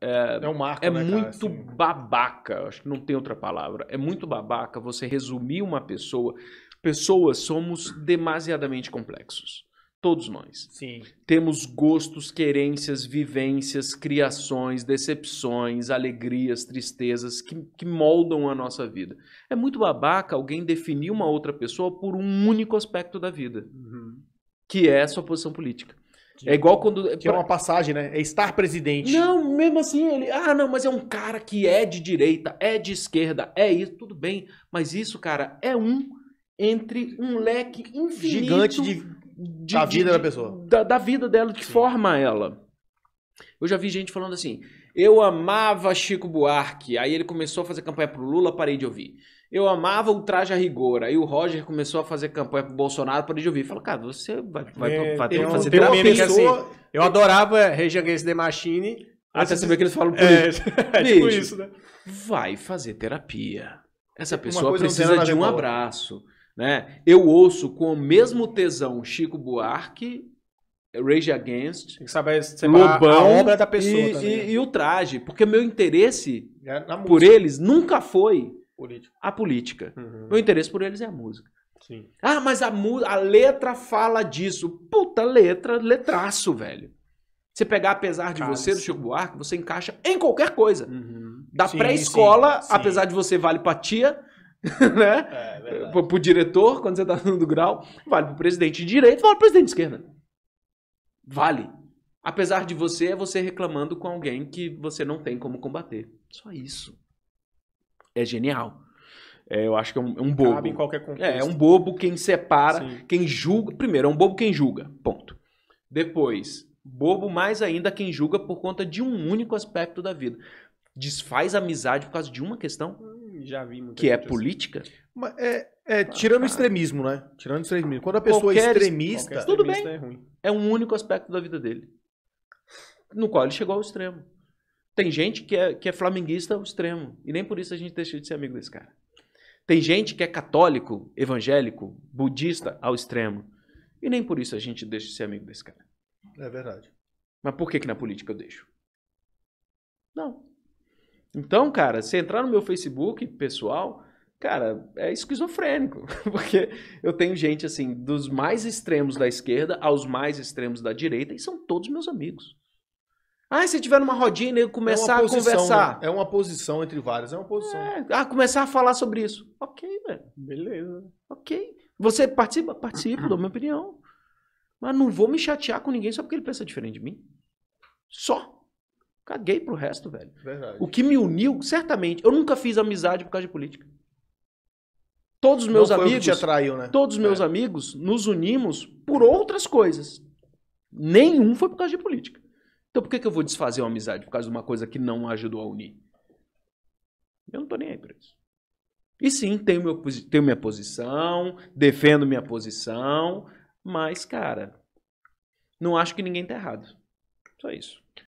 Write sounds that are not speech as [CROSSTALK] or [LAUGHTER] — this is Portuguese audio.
é, é, um marco, é né, muito cara, assim. babaca, acho que não tem outra palavra. É muito babaca você resumir uma pessoa. Pessoas somos demasiadamente complexos. Todos nós. Sim. Temos gostos, querências, vivências, criações, decepções, alegrias, tristezas que, que moldam a nossa vida. É muito babaca alguém definir uma outra pessoa por um único aspecto da vida, uhum. que é a sua posição política. É igual quando. Que é uma passagem, né? É estar presidente. Não, mesmo assim, ele. Ah, não, mas é um cara que é de direita, é de esquerda, é isso, tudo bem. Mas isso, cara, é um entre um leque infinito. Gigante de, de da vida de, da pessoa. Da, da, vida dela, que Sim. forma ela. Eu já vi gente falando assim: eu amava Chico Buarque, aí ele começou a fazer campanha pro Lula, parei de ouvir. Eu amava o traje a rigor. Aí o Roger começou a fazer campanha pro Bolsonaro para ele ouvir. Falou, cara, você vai, vai, é, vai ter que fazer tem terapia. Pessoa, assim, eu adorava Rage Against the Machine. Até você vê que eles falam por É, [LAUGHS] é tipo Bicho, isso, né? Vai fazer terapia. Essa pessoa precisa de um abraço. Né? Eu ouço com o mesmo tesão Chico Buarque Rage Against, Tem que saber Lobão, a obra da pessoa e, e, né? e o traje, porque meu interesse é por eles nunca foi Político. a política. Uhum. Meu interesse por eles é a música. Sim. Ah, mas a, a letra fala disso. Puta letra, letraço, velho. Você pegar Apesar de Cara, Você, do Chico Buarque, você encaixa em qualquer coisa. Uhum. Da pré-escola, Apesar de Você vale pra tia, [LAUGHS] né? É, é pro, pro, diretor, quando você tá dando grau, vale pro presidente de direita, vale pro presidente de esquerda. Vale. Apesar de você, é você reclamando com alguém que você não tem como combater. Só isso é genial. É, eu acho que é um, é um bobo. Cabe em qualquer contexto. É, é um bobo quem separa, Sim. quem julga. Primeiro, é um bobo quem julga. Ponto. Depois, bobo mais ainda quem julga por conta de um único aspecto da vida. Desfaz amizade por causa de uma questão. Hum, já vi muita Que é assim. política. Mas é, é, tirando o extremismo, né? Tirando o extremismo. Quando a pessoa é qualquer, é extremista, extremista, tudo bem. É, é um único aspecto da vida dele. No qual ele chegou ao extremo. Tem gente que é, que é flamenguista ao extremo. E nem por isso a gente deixa de ser amigo desse cara. Tem gente que é católico, evangélico, budista ao extremo. E nem por isso a gente deixa de ser amigo desse cara. É verdade. Mas por que, que na política eu deixo? Não. Então, cara, se entrar no meu Facebook pessoal, cara, é esquizofrênico. [LAUGHS] Porque eu tenho gente, assim, dos mais extremos da esquerda aos mais extremos da direita, e são todos meus amigos. Ah, se tiver numa rodinha e é começar é posição, a né? conversar. Né? É uma posição entre várias, é uma posição. É, ah, começar a falar sobre isso. Ok, velho. Né? Beleza. Ok. Você participa? Participo, dou minha opinião. Mas não vou me chatear com ninguém só porque ele pensa diferente de mim. Só. Caguei pro resto, velho. Verdade. O que me uniu, certamente, eu nunca fiz amizade por causa de política. Todos os meus não amigos. te atraiu, né? Todos os meus é. amigos nos unimos por outras coisas. Nenhum foi por causa de política. Então por que, que eu vou desfazer uma amizade por causa de uma coisa que não ajudou a unir? Eu não tô nem aí pra isso. E sim, tenho, meu, tenho minha posição, defendo minha posição, mas, cara, não acho que ninguém tá errado. Só isso.